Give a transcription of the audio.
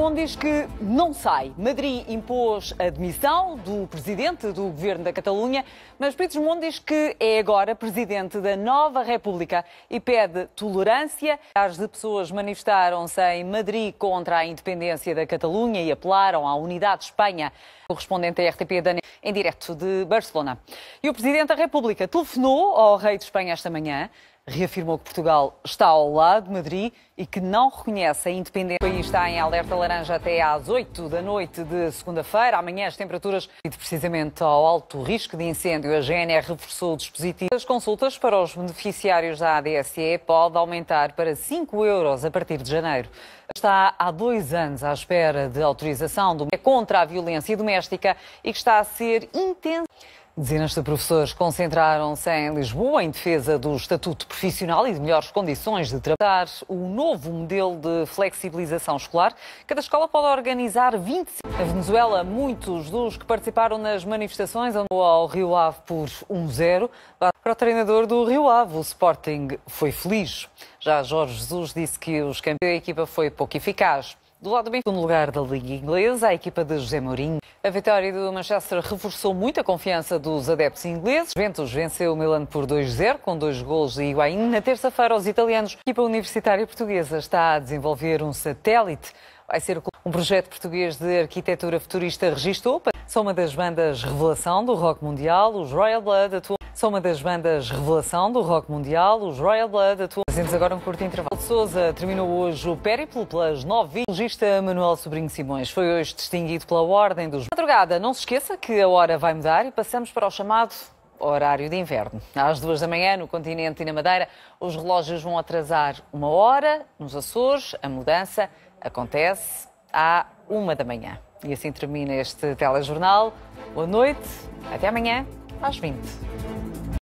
onde diz que não sai. Madrid impôs a demissão do presidente do governo da Catalunha, mas Pedro Montes diz que é agora presidente da nova República e pede tolerância. Milhares de pessoas manifestaram-se em Madrid contra a independência da Catalunha e apelaram à unidade de Espanha. Correspondente à RTP Daniel em direto de Barcelona. E o Presidente da República telefonou ao Rei de Espanha esta manhã reafirmou que Portugal está ao lado de Madrid e que não reconhece a independência. O país está em alerta laranja até às 8 da noite de segunda-feira. Amanhã as temperaturas e precisamente ao alto risco de incêndio, a GNR reforçou o dispositivo. As consultas para os beneficiários da ADSE pode aumentar para 5 euros a partir de janeiro. Está há dois anos à espera de autorização do é contra a violência doméstica e que está a ser intensa. Dezenas de professores concentraram-se em Lisboa em defesa do estatuto profissional e de melhores condições de trabalhar o novo modelo de flexibilização escolar. Cada escola pode organizar 25. Na Venezuela, muitos dos que participaram nas manifestações andou ao Rio Ave por 1-0. Para o treinador do Rio Ave, o Sporting foi feliz. Já Jorge Jesus disse que os campeões da equipa foi pouco eficaz. Do lado bem, no lugar da Liga Inglesa, a equipa de José Mourinho. A vitória do Manchester reforçou muito a confiança dos adeptos ingleses. Juventus venceu o Milan por 2-0, com dois golos de Higuaín. Na terça-feira, os italianos. A equipa universitária portuguesa está a desenvolver um satélite. Vai ser o um projeto português de arquitetura futurista registou. São uma das bandas revelação do rock mundial, os Royal Blood atuam. São uma das bandas revelação do rock mundial, os Royal Blood atuam. Fazemos agora um curto intervalo. Souza terminou hoje o périplo pelas nove. O logista Manuel Sobrinho Simões foi hoje distinguido pela Ordem dos... Madrugada, não se esqueça que a hora vai mudar e passamos para o chamado horário de inverno. Às duas da manhã, no continente e na Madeira, os relógios vão atrasar uma hora. Nos Açores, a mudança acontece à uma da manhã. E assim termina este telejornal. Boa noite, até amanhã, às 20.